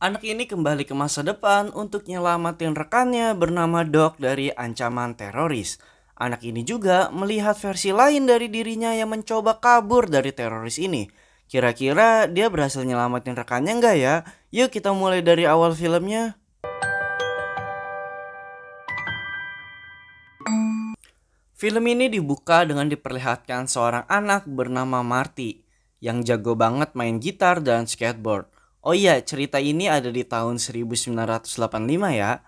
Anak ini kembali ke masa depan untuk nyelamatin rekannya bernama Doc dari ancaman teroris. Anak ini juga melihat versi lain dari dirinya yang mencoba kabur dari teroris ini. Kira-kira dia berhasil nyelamatin rekannya nggak ya? Yuk kita mulai dari awal filmnya. Film ini dibuka dengan diperlihatkan seorang anak bernama Marty yang jago banget main gitar dan skateboard. Oh iya, cerita ini ada di tahun 1985 ya.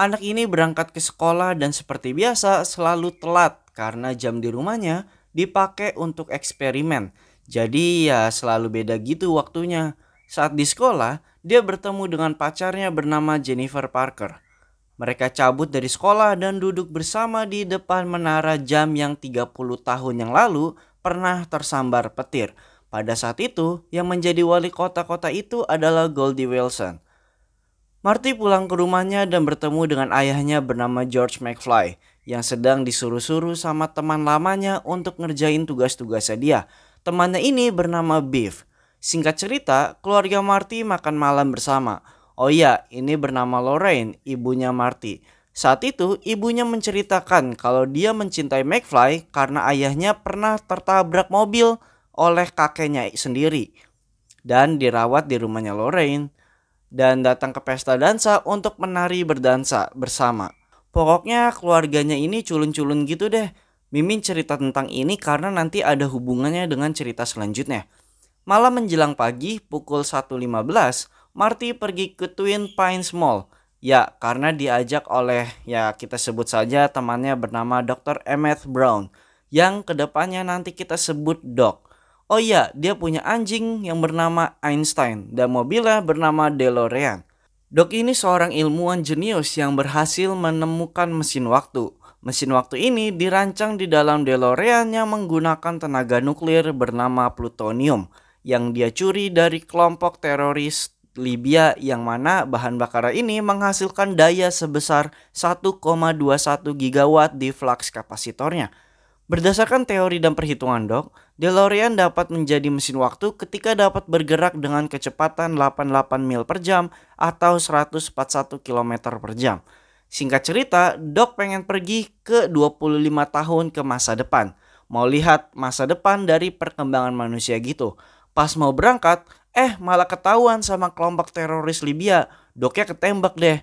Anak ini berangkat ke sekolah dan seperti biasa selalu telat karena jam di rumahnya dipakai untuk eksperimen. Jadi ya selalu beda gitu waktunya. Saat di sekolah, dia bertemu dengan pacarnya bernama Jennifer Parker. Mereka cabut dari sekolah dan duduk bersama di depan menara jam yang 30 tahun yang lalu pernah tersambar petir. Pada saat itu, yang menjadi wali kota-kota itu adalah Goldie Wilson. Marty pulang ke rumahnya dan bertemu dengan ayahnya bernama George McFly yang sedang disuruh-suruh sama teman lamanya untuk ngerjain tugas-tugasnya dia. Temannya ini bernama Beef. Singkat cerita, keluarga Marty makan malam bersama. Oh iya, ini bernama Lorraine, ibunya Marty. Saat itu, ibunya menceritakan kalau dia mencintai McFly karena ayahnya pernah tertabrak mobil oleh kakeknya sendiri dan dirawat di rumahnya Lorraine dan datang ke pesta dansa untuk menari berdansa bersama. Pokoknya keluarganya ini culun-culun gitu deh. Mimin cerita tentang ini karena nanti ada hubungannya dengan cerita selanjutnya. Malam menjelang pagi pukul 1.15, Marty pergi ke Twin Pines Mall. Ya, karena diajak oleh ya kita sebut saja temannya bernama Dr. Emmett Brown yang kedepannya nanti kita sebut Doc. Oh iya, dia punya anjing yang bernama Einstein dan mobilnya bernama DeLorean. Doc ini seorang ilmuwan jenius yang berhasil menemukan mesin waktu. Mesin waktu ini dirancang di dalam DeLorean yang menggunakan tenaga nuklir bernama plutonium yang dia curi dari kelompok teroris Libya yang mana bahan bakar ini menghasilkan daya sebesar 1,21 gigawatt di flux kapasitornya. Berdasarkan teori dan perhitungan Doc, DeLorean dapat menjadi mesin waktu ketika dapat bergerak dengan kecepatan 88 mil per jam atau 141 km per jam. Singkat cerita, Doc pengen pergi ke 25 tahun ke masa depan. Mau lihat masa depan dari perkembangan manusia gitu. Pas mau berangkat, eh malah ketahuan sama kelompok teroris Libya. Doknya ketembak deh.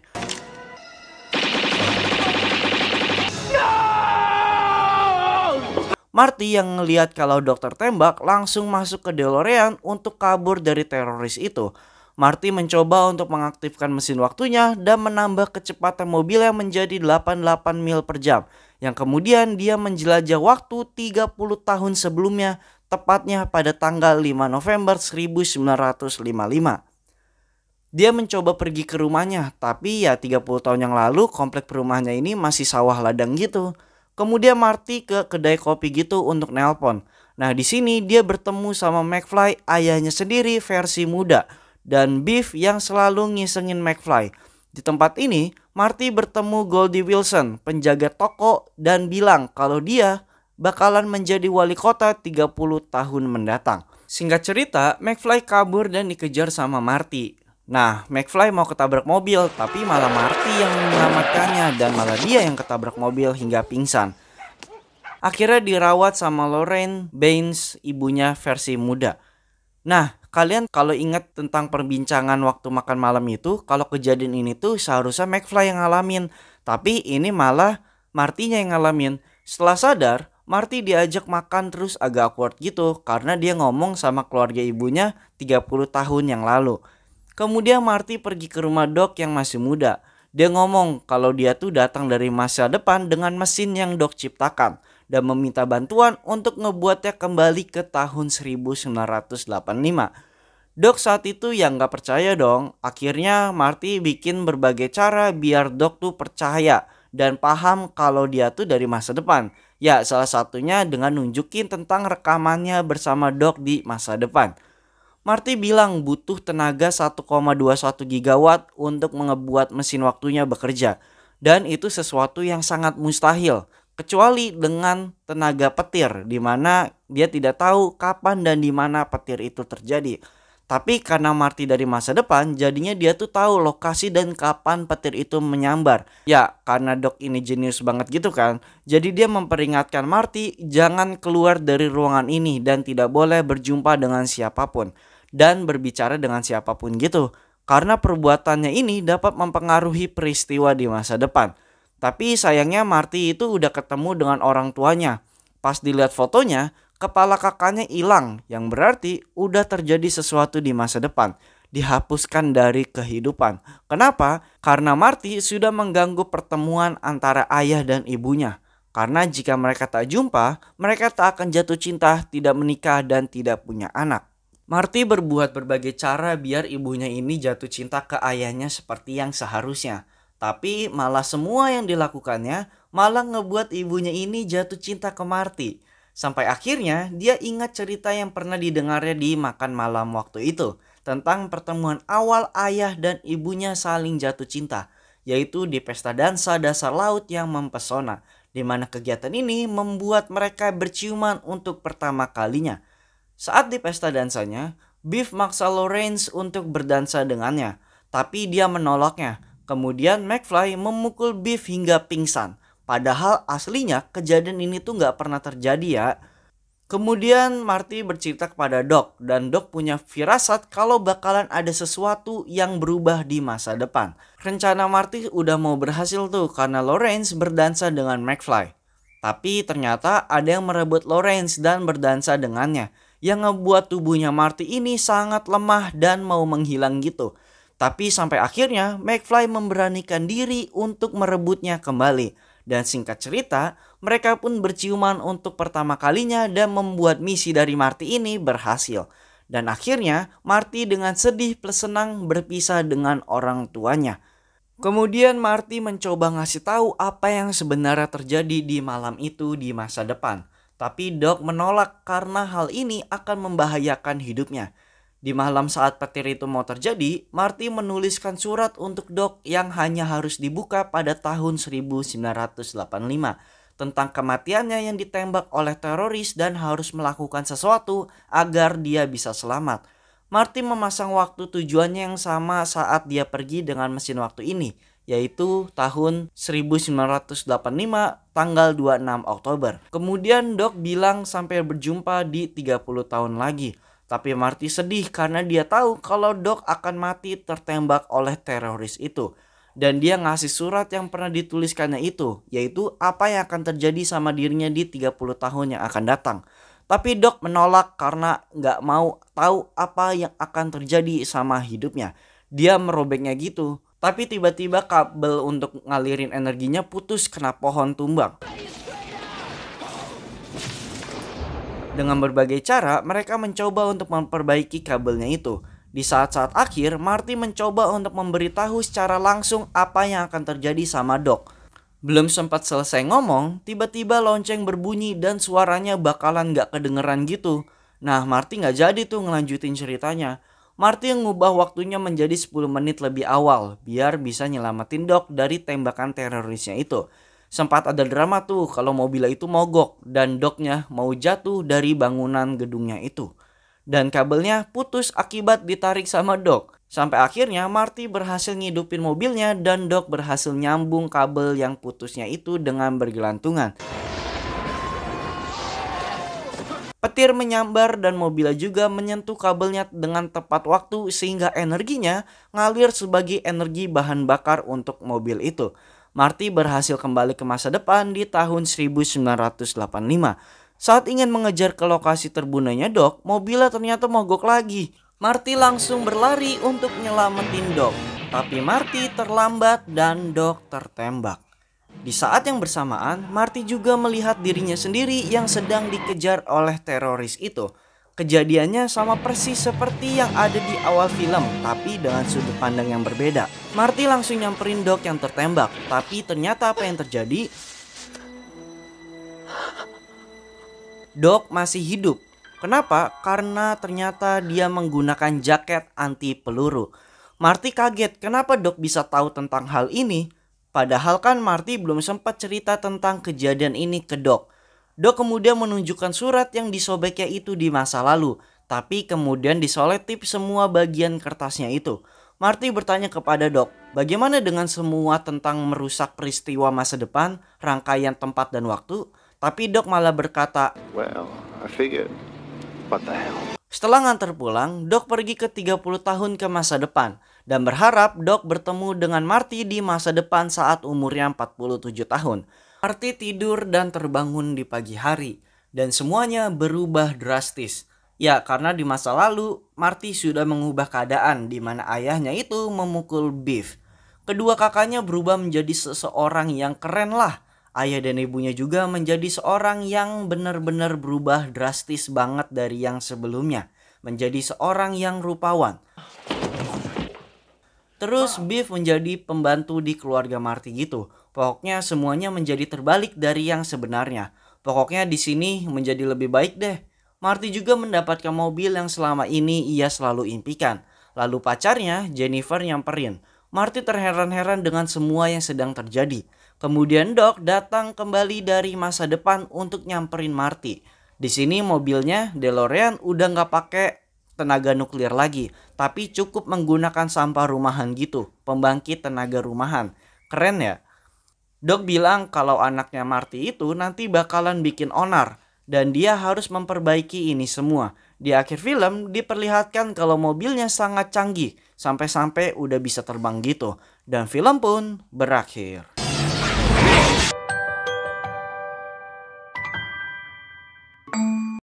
Marty yang melihat kalau dokter tembak langsung masuk ke DeLorean untuk kabur dari teroris itu. Marty mencoba untuk mengaktifkan mesin waktunya dan menambah kecepatan mobil yang menjadi 88 mil per jam. Yang kemudian dia menjelajah waktu 30 tahun sebelumnya, tepatnya pada tanggal 5 November 1955. Dia mencoba pergi ke rumahnya, tapi ya 30 tahun yang lalu komplek perumahannya ini masih sawah ladang gitu. Kemudian Marty ke kedai kopi gitu untuk nelpon. Nah, di sini dia bertemu sama McFly ayahnya sendiri versi muda dan Beef yang selalu ngisengin McFly. Di tempat ini, Marty bertemu Goldie Wilson, penjaga toko dan bilang kalau dia bakalan menjadi wali kota 30 tahun mendatang. Singkat cerita, McFly kabur dan dikejar sama Marty. Nah, McFly mau ketabrak mobil, tapi malah Marty yang menyelamatkannya dan malah dia yang ketabrak mobil hingga pingsan. Akhirnya dirawat sama Lorraine Baines, ibunya versi muda. Nah, kalian kalau ingat tentang perbincangan waktu makan malam itu, kalau kejadian ini tuh seharusnya McFly yang ngalamin, tapi ini malah Martinya yang ngalamin. Setelah sadar, Marty diajak makan terus agak awkward gitu karena dia ngomong sama keluarga ibunya 30 tahun yang lalu. Kemudian Marty pergi ke rumah Doc yang masih muda. Dia ngomong kalau dia tuh datang dari masa depan dengan mesin yang Doc ciptakan dan meminta bantuan untuk ngebuatnya kembali ke tahun 1985. Doc saat itu ya nggak percaya dong, akhirnya Marty bikin berbagai cara biar Doc tuh percaya dan paham kalau dia tuh dari masa depan. Ya salah satunya dengan nunjukin tentang rekamannya bersama Doc di masa depan. Marty bilang butuh tenaga 1,21 gigawatt untuk mengebuat mesin waktunya bekerja. Dan itu sesuatu yang sangat mustahil, kecuali dengan tenaga petir, di mana dia tidak tahu kapan dan di mana petir itu terjadi. Tapi karena Marty dari masa depan, jadinya dia tuh tahu lokasi dan kapan petir itu menyambar. Ya, karena Doc ini jenius banget gitu kan. Jadi dia memperingatkan Marty jangan keluar dari ruangan ini dan tidak boleh berjumpa dengan siapapun dan berbicara dengan siapapun gitu. Karena perbuatannya ini dapat mempengaruhi peristiwa di masa depan. Tapi sayangnya Marty itu udah ketemu dengan orang tuanya. Pas dilihat fotonya, kepala kakaknya hilang yang berarti udah terjadi sesuatu di masa depan dihapuskan dari kehidupan. Kenapa? Karena Marty sudah mengganggu pertemuan antara ayah dan ibunya. Karena jika mereka tak jumpa, mereka tak akan jatuh cinta, tidak menikah, dan tidak punya anak. Marty berbuat berbagai cara biar ibunya ini jatuh cinta ke ayahnya seperti yang seharusnya. Tapi malah semua yang dilakukannya malah ngebuat ibunya ini jatuh cinta ke Marty. Sampai akhirnya dia ingat cerita yang pernah didengarnya di makan malam waktu itu tentang pertemuan awal ayah dan ibunya saling jatuh cinta, yaitu di pesta dansa dasar laut yang mempesona, di mana kegiatan ini membuat mereka berciuman untuk pertama kalinya. Saat di pesta dansanya, Beef maksa Lawrence untuk berdansa dengannya, tapi dia menolaknya. Kemudian McFly memukul Beef hingga pingsan. Padahal aslinya kejadian ini tuh nggak pernah terjadi ya. Kemudian Marty bercerita kepada Doc dan Doc punya firasat kalau bakalan ada sesuatu yang berubah di masa depan. Rencana Marty udah mau berhasil tuh karena Lawrence berdansa dengan McFly. Tapi ternyata ada yang merebut Lawrence dan berdansa dengannya yang ngebuat tubuhnya Marty ini sangat lemah dan mau menghilang gitu. Tapi sampai akhirnya McFly memberanikan diri untuk merebutnya kembali. Dan singkat cerita, mereka pun berciuman untuk pertama kalinya dan membuat misi dari Marty ini berhasil. Dan akhirnya, Marty dengan sedih plus senang berpisah dengan orang tuanya. Kemudian Marty mencoba ngasih tahu apa yang sebenarnya terjadi di malam itu di masa depan. Tapi Doc menolak karena hal ini akan membahayakan hidupnya. Di malam saat petir itu mau terjadi, Marty menuliskan surat untuk Doc yang hanya harus dibuka pada tahun 1985 tentang kematiannya yang ditembak oleh teroris dan harus melakukan sesuatu agar dia bisa selamat. Marty memasang waktu tujuannya yang sama saat dia pergi dengan mesin waktu ini, yaitu tahun 1985 tanggal 26 Oktober. Kemudian Doc bilang sampai berjumpa di 30 tahun lagi. Tapi Marty sedih karena dia tahu kalau Doc akan mati tertembak oleh teroris itu. Dan dia ngasih surat yang pernah dituliskannya itu, yaitu apa yang akan terjadi sama dirinya di 30 tahun yang akan datang. Tapi Doc menolak karena nggak mau tahu apa yang akan terjadi sama hidupnya. Dia merobeknya gitu. Tapi tiba-tiba kabel untuk ngalirin energinya putus kena pohon tumbang. Dengan berbagai cara, mereka mencoba untuk memperbaiki kabelnya itu. Di saat-saat akhir, Marty mencoba untuk memberitahu secara langsung apa yang akan terjadi sama Doc. Belum sempat selesai ngomong, tiba-tiba lonceng berbunyi dan suaranya bakalan gak kedengeran gitu. Nah, Marty nggak jadi tuh ngelanjutin ceritanya. Marty ngubah waktunya menjadi 10 menit lebih awal biar bisa nyelamatin Doc dari tembakan terorisnya itu. Sempat ada drama tuh kalau mobilnya itu mogok dan doknya mau jatuh dari bangunan gedungnya itu. Dan kabelnya putus akibat ditarik sama dok. Sampai akhirnya Marty berhasil ngidupin mobilnya dan dok berhasil nyambung kabel yang putusnya itu dengan bergelantungan. Petir menyambar dan mobilnya juga menyentuh kabelnya dengan tepat waktu sehingga energinya ngalir sebagai energi bahan bakar untuk mobil itu. Marty berhasil kembali ke masa depan di tahun 1985. Saat ingin mengejar ke lokasi terbunuhnya Doc, mobilnya ternyata mogok lagi. Marty langsung berlari untuk nyelamatin Doc. Tapi Marty terlambat dan Doc tertembak. Di saat yang bersamaan, Marty juga melihat dirinya sendiri yang sedang dikejar oleh teroris itu. Kejadiannya sama persis seperti yang ada di awal film, tapi dengan sudut pandang yang berbeda. Marty langsung nyamperin Doc yang tertembak, tapi ternyata apa yang terjadi? Doc masih hidup. Kenapa? Karena ternyata dia menggunakan jaket anti peluru. Marty kaget, kenapa Doc bisa tahu tentang hal ini? Padahal kan Marty belum sempat cerita tentang kejadian ini ke Doc. Dok kemudian menunjukkan surat yang disobeknya itu di masa lalu, tapi kemudian disoletip semua bagian kertasnya itu. Marty bertanya kepada Dok, bagaimana dengan semua tentang merusak peristiwa masa depan, rangkaian tempat dan waktu? Tapi Dok malah berkata, Well, I figured, what the hell? Setelah nganter pulang, Dok pergi ke 30 tahun ke masa depan dan berharap Dok bertemu dengan Marty di masa depan saat umurnya 47 tahun arti tidur dan terbangun di pagi hari, dan semuanya berubah drastis. Ya, karena di masa lalu, Marty sudah mengubah keadaan di mana ayahnya itu memukul Beef. Kedua kakaknya berubah menjadi seseorang yang keren lah. Ayah dan ibunya juga menjadi seorang yang benar-benar berubah drastis banget dari yang sebelumnya. Menjadi seorang yang rupawan. Terus Beef menjadi pembantu di keluarga Marty gitu Pokoknya semuanya menjadi terbalik dari yang sebenarnya. Pokoknya di sini menjadi lebih baik deh. Marty juga mendapatkan mobil yang selama ini ia selalu impikan. Lalu pacarnya, Jennifer nyamperin. Marty terheran-heran dengan semua yang sedang terjadi. Kemudian Doc datang kembali dari masa depan untuk nyamperin Marty. Di sini mobilnya DeLorean udah nggak pakai tenaga nuklir lagi, tapi cukup menggunakan sampah rumahan gitu, pembangkit tenaga rumahan. Keren ya? Dok bilang kalau anaknya Marty itu nanti bakalan bikin onar dan dia harus memperbaiki ini semua. Di akhir film diperlihatkan kalau mobilnya sangat canggih sampai-sampai udah bisa terbang gitu dan film pun berakhir.